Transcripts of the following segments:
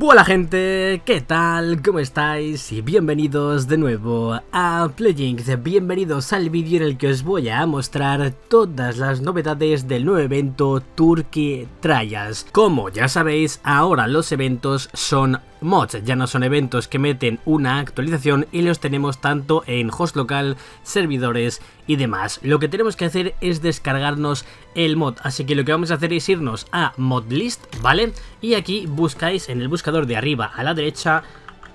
Hola gente, ¿qué tal? ¿Cómo estáis? Y bienvenidos de nuevo a Playing, bienvenidos al vídeo en el que os voy a mostrar todas las novedades del nuevo evento Turkey Trials. Como ya sabéis, ahora los eventos son mods ya no son eventos que meten una actualización y los tenemos tanto en host local, servidores y demás. Lo que tenemos que hacer es descargarnos el mod, así que lo que vamos a hacer es irnos a mod list ¿vale? Y aquí buscáis en el buscador de arriba a la derecha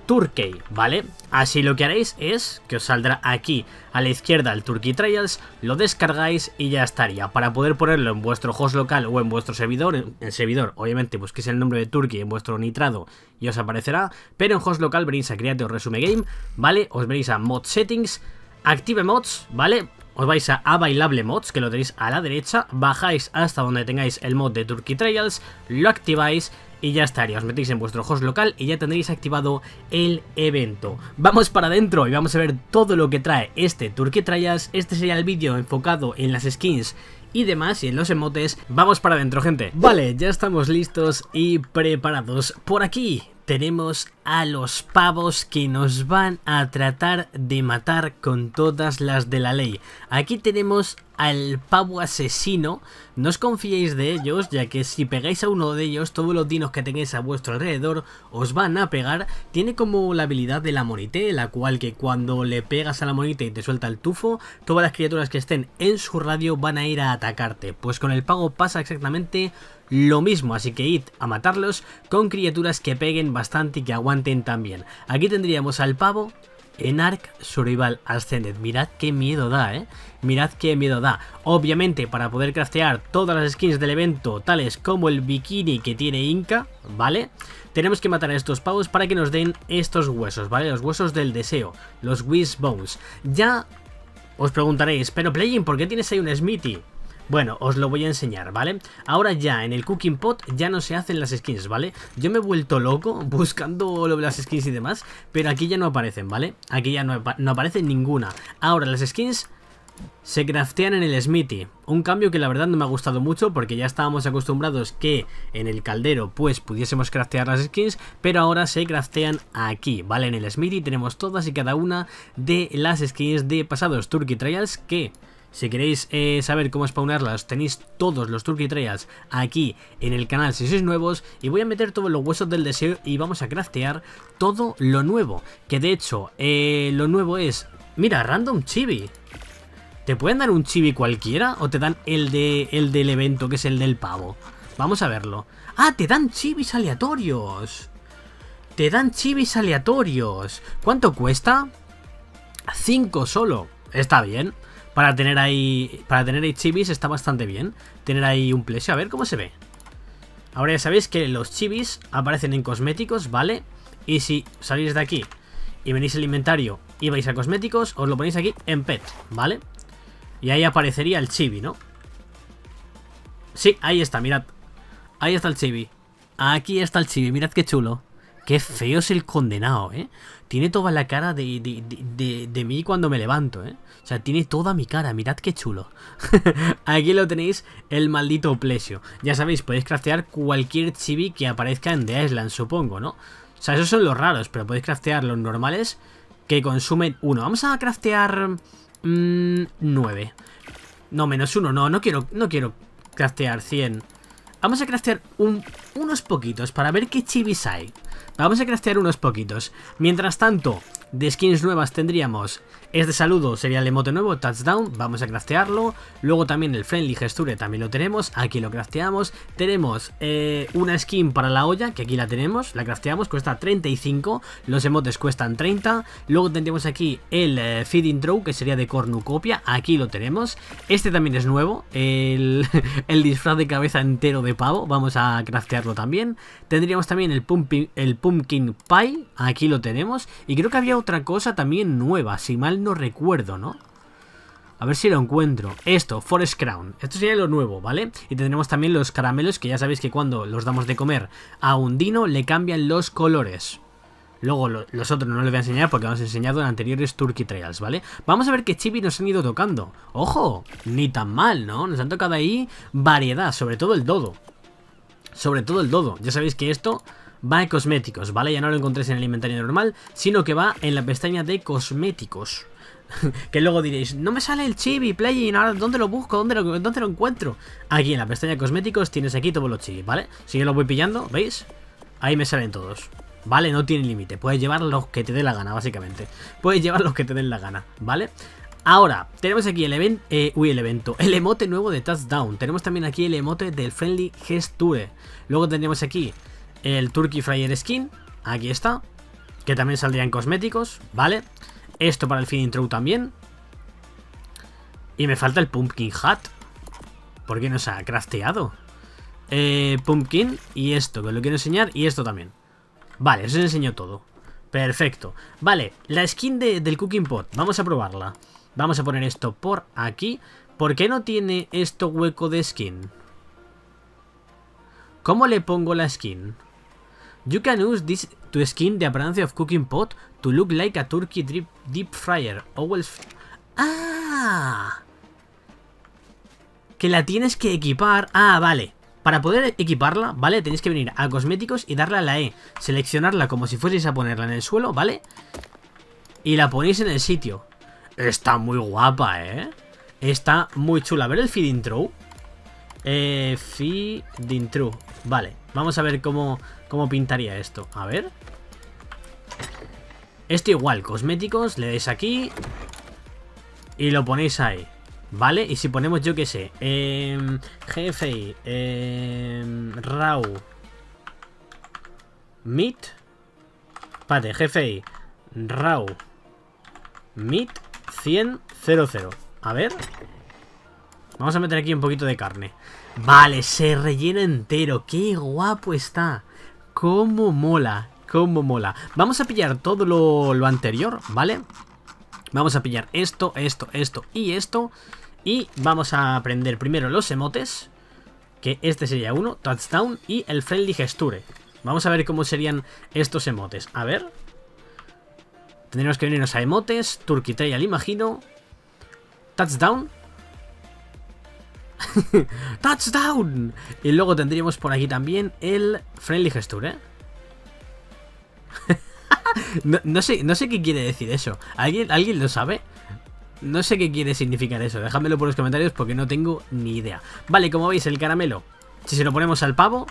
Turkey, ¿vale? Así lo que haréis es que os saldrá aquí a la izquierda el Turkey Trials, lo descargáis y ya estaría. Para poder ponerlo en vuestro host local o en vuestro servidor, en servidor obviamente busquéis el nombre de Turkey en vuestro nitrado y os aparecerá, pero en host local venís a Create o Resume Game, ¿vale? Os venís a Mod Settings, Active Mods, ¿vale? os vais a, Available Mods, que lo tenéis a la derecha, bajáis hasta donde tengáis el mod de Turkey Trials, lo activáis y ya estaría, os metéis en vuestro host local y ya tendréis activado el evento. Vamos para adentro y vamos a ver todo lo que trae este que trayas. este sería el vídeo enfocado en las skins y demás y en los emotes, vamos para adentro gente. Vale, ya estamos listos y preparados. Por aquí tenemos a los pavos que nos van a tratar de matar con todas las de la ley. Aquí tenemos al pavo asesino. No os confiéis de ellos, ya que si pegáis a uno de ellos, todos los dinos que tengáis a vuestro alrededor os van a pegar. Tiene como la habilidad de la monite, la cual que cuando le pegas a la monite y te suelta el tufo, todas las criaturas que estén en su radio van a ir a atacarte. Pues con el pavo pasa exactamente lo mismo, así que id a matarlos con criaturas que peguen bastante y que aguanten también. Aquí tendríamos al pavo en Ark Survival Ascended. Mirad qué miedo da, ¿eh? Mirad qué miedo da. Obviamente, para poder craftear todas las skins del evento, tales como el bikini que tiene Inca, ¿vale? Tenemos que matar a estos pavos para que nos den estos huesos, ¿vale? Los huesos del deseo, los Wish Bones. Ya os preguntaréis, pero Playing, ¿por qué tienes ahí un Smithy? Bueno, os lo voy a enseñar, ¿vale? Ahora ya, en el Cooking Pot ya no se hacen las skins, ¿vale? Yo me he vuelto loco buscando las skins y demás, pero aquí ya no aparecen, ¿vale? Aquí ya no, aparece ninguna. Ahora, las skins se craftean en el Smithy. Un cambio que la verdad no me ha gustado mucho porque ya estábamos acostumbrados que en el caldero pues pudiésemos craftear las skins, pero ahora se craftean aquí, ¿vale? En el Smithy tenemos todas y cada una de las skins de pasados Turkey Trials que si queréis eh, saber cómo spawnarlas, tenéis todos los Turkey Trials aquí en el canal si sois nuevos. Y voy a meter todos los huesos del deseo y vamos a craftear todo lo nuevo. Que de hecho, eh, lo nuevo es... Mira, random chibi. ¿Te pueden dar un chibi cualquiera o te dan el, de, el del evento, que es el del pavo? Vamos a verlo. ¡Ah, te dan chibis aleatorios! Te dan chibis aleatorios. ¿Cuánto cuesta? 5 solo. Está bien para tener ahí para tener chivis está bastante bien. Tener ahí un plesio, a ver cómo se ve. Ahora ya sabéis que los chibis aparecen en cosméticos, ¿vale? Y si salís de aquí y venís al inventario y vais a cosméticos, os lo ponéis aquí en pet, ¿vale? Y ahí aparecería el chibi, ¿no? Sí, ahí está, mirad. Ahí está el chibi. Aquí está el chibi, mirad qué chulo. Qué feo es el condenado, ¿eh? Tiene toda la cara de, de, mí cuando me levanto, ¿eh? O sea, tiene toda mi cara, mirad qué chulo. Aquí lo tenéis, el maldito Plesio. Ya sabéis, podéis craftear cualquier chibi que aparezca en The Island, supongo, ¿no? O sea, esos son los raros, pero podéis craftear los normales que consumen uno. Vamos a craftear... Mmm, No, menos uno, no, no quiero, no quiero craftear cien. Vamos a craftear unos poquitos para ver qué chibis hay. Vamos a craftear unos poquitos. Mientras tanto, de skins nuevas tendríamos este saludo, sería el emote nuevo, touchdown, vamos a craftearlo. Luego también el friendly gesture también lo tenemos, aquí lo crafteamos. Tenemos eh, una skin para la olla, que aquí la tenemos, la crafteamos, cuesta 35, los emotes cuestan 30. Luego tendríamos aquí el eh, feeding throw, que sería de cornucopia, aquí lo tenemos. Este también es nuevo, el, disfraz de cabeza entero de pavo, vamos a craftearlo también. Tendríamos también el, pumpkin, el pumpkin pie, aquí lo tenemos. Y creo que había otra cosa también nueva, si mal no recuerdo, ¿no? A ver si lo encuentro. Esto, Forest Crown. Esto sería lo nuevo, ¿vale? Y tendremos también los caramelos, que ya sabéis que cuando los damos de comer a un dino le cambian los colores. Luego los otros no les voy a enseñar porque hemos enseñado en anteriores Turkey Trails, ¿vale? Vamos a ver qué chibi nos han ido tocando. ¡Ojo! Ni tan mal, ¿no? Nos han tocado ahí variedad, sobre todo el dodo. Sobre todo el dodo. Ya sabéis que esto va a cosméticos, ¿vale? Ya no lo encontréis en el inventario normal, sino que va en la pestaña de cosméticos. que luego diréis, no me sale el chibi y ahora ¿dónde lo busco? ¿Dónde lo, encuentro? Aquí en la pestaña de cosméticos tienes aquí todos los chibi, ¿vale? Si yo los voy pillando, ¿veis? Ahí me salen todos. ¿Vale? No tiene límite. Puedes llevar los que te dé la gana, básicamente. Puedes llevar los que te den la gana, ¿vale? Ahora, tenemos aquí el evento, eh, uy, el evento, el emote nuevo de Touchdown. Tenemos también aquí el emote del Friendly Gesture. Luego tenemos aquí el Turkey Fryer Skin, aquí está, que también saldría en cosméticos, ¿vale? Esto para el fin intro también. Y me falta el Pumpkin Hat. Porque no se ha crafteado? Eh, pumpkin y esto, que os lo quiero enseñar, y esto también. Vale, os enseño todo. Perfecto. Vale, la skin del Cooking Pot, vamos a probarla. Vamos a poner esto por aquí. ¿Por qué no tiene esto hueco de skin? ¿Cómo le pongo la skin? You can use this to skin the appearance of cooking pot to look like a turkey deep, deep fryer. Oh, ¡Ah! Que la tienes que equipar. Ah, vale. Para poder equiparla, ¿vale? Tenéis que venir a cosméticos y darle a la E. Seleccionarla como si fueseis a ponerla en el suelo, ¿vale? Y la ponéis en el sitio. Está muy guapa, ¿eh? Está muy chula. A ver el feeding true Eh, feeding Vale. Vamos a ver cómo, pintaría esto. A ver. Esto igual, cosméticos, le dais aquí. Y lo ponéis ahí. ¿Vale? Y si ponemos, yo qué sé, eh, em, GFI, RAU em, RAW, Meat. Espérate, GFI, RAU Meat, 100, A ver. Vamos a meter aquí un poquito de carne. Vale, se rellena entero. ¡Qué guapo está! ¡Cómo mola! ¡Cómo mola! Vamos a pillar todo lo, anterior, ¿vale? Vamos a pillar esto, esto, esto y esto. Y vamos a aprender primero los emotes. Que este sería uno, touchdown y el friendly gesture. Vamos a ver cómo serían estos emotes. A ver. Tendremos que venirnos a emotes, Turkey Trail, imagino. Touchdown, ¡Touchdown! Y luego tendríamos por aquí también el Friendly Gesture, ¿eh? no, sé, no sé qué quiere decir eso. ¿Alguien, ¿Alguien lo sabe? No sé qué quiere significar eso. Déjamelo por los comentarios porque no tengo ni idea. Vale, como veis, el caramelo. Si se lo ponemos al pavo,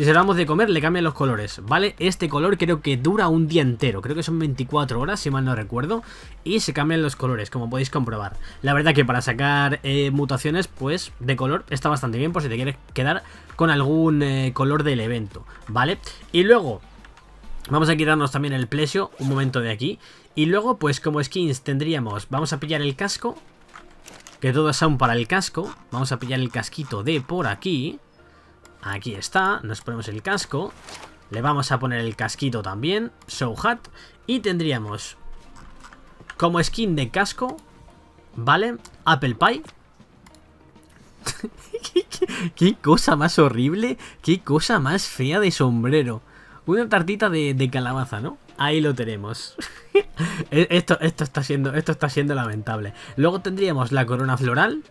si se lo de comer, le cambian los colores, ¿vale? Este color creo que dura un día entero, creo que son 24 horas, si mal no recuerdo, y se cambian los colores, como podéis comprobar. La verdad que para sacar eh, mutaciones, pues, de color está bastante bien, por si te quieres quedar con algún eh, color del evento, ¿vale? Y luego, Vamos a quitarnos también el plesio, un momento de aquí. Y luego, pues como skins tendríamos, vamos a pillar el casco, que todo es aún para el casco. Vamos a pillar el casquito de por aquí. Aquí está, nos ponemos el casco. Le vamos a poner el casquito también, show hat. Y tendríamos como skin de casco, ¿vale? Apple Pie. ¿Qué, qué, cosa más horrible, qué cosa más fea de sombrero. Una tartita de, calabaza, ¿no? Ahí lo tenemos. E-, esto, esto, está siendo, esto está siendo lamentable. Luego tendríamos la corona floral.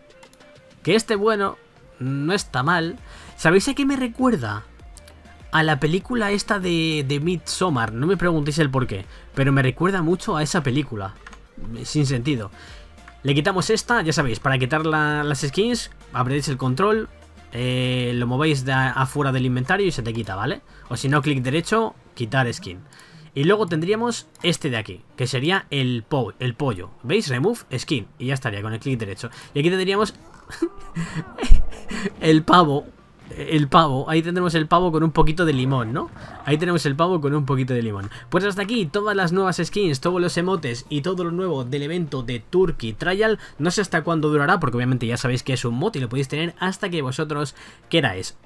Que este bueno no está mal. ¿Sabéis a qué me recuerda? A la película esta de, de Midsommar. No me preguntéis el por qué. Pero me recuerda mucho a esa película. Sin sentido. Le quitamos esta, ya sabéis, para quitar las skins, apretáis el control, eh, lo movéis afuera del inventario y se te quita, ¿vale? O si no, clic derecho, quitar skin. Y luego tendríamos este de aquí, que sería el, el pollo. ¿Veis? Remove skin. Y ya estaría con el clic derecho. Y aquí tendríamos el pavo el pavo. Ahí tendremos el pavo con un poquito de limón, ¿no? Ahí tenemos el pavo con un poquito de limón. Pues hasta aquí todas las nuevas skins, todos los emotes y todo lo nuevo del evento de Turkey Trial. No sé hasta cuándo durará, porque obviamente ya sabéis que es un mod y lo podéis tener hasta que vosotros queráis.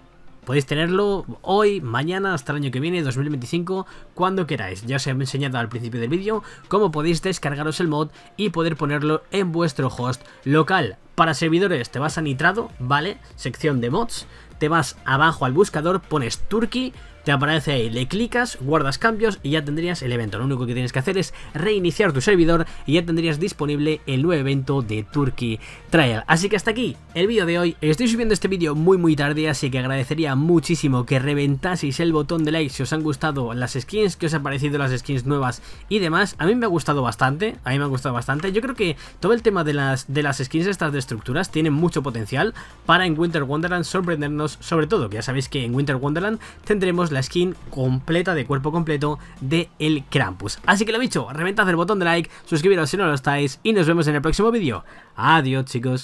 Podéis tenerlo hoy, mañana, hasta el año que viene, 2025, cuando queráis. Ya os he enseñado al principio del vídeo cómo podéis descargaros el mod y poder ponerlo en vuestro host local. Para servidores te vas a Nitrado, ¿vale? Sección de mods te vas abajo al buscador, pones Turkey te aparece ahí, le clicas, guardas cambios y ya tendrías el evento. Lo único que tienes que hacer es reiniciar tu servidor y ya tendrías disponible el nuevo evento de Turkey Trial. Así que hasta aquí el vídeo de hoy. Estoy subiendo este vídeo muy muy tarde, así que agradecería muchísimo que reventaseis el botón de like si os han gustado las skins, que os han parecido las skins nuevas y demás. A mí me ha gustado bastante, a mí me ha gustado bastante. Yo creo que todo el tema de las, de las skins estas de estructuras tiene mucho potencial para en Winter Wonderland sorprendernos, sobre todo que ya sabéis que en Winter Wonderland tendremos la skin completa de cuerpo completo de el Krampus. Así que lo dicho, reventad el botón de like, suscribiros si no lo estáis y nos vemos en el próximo vídeo. Adiós chicos.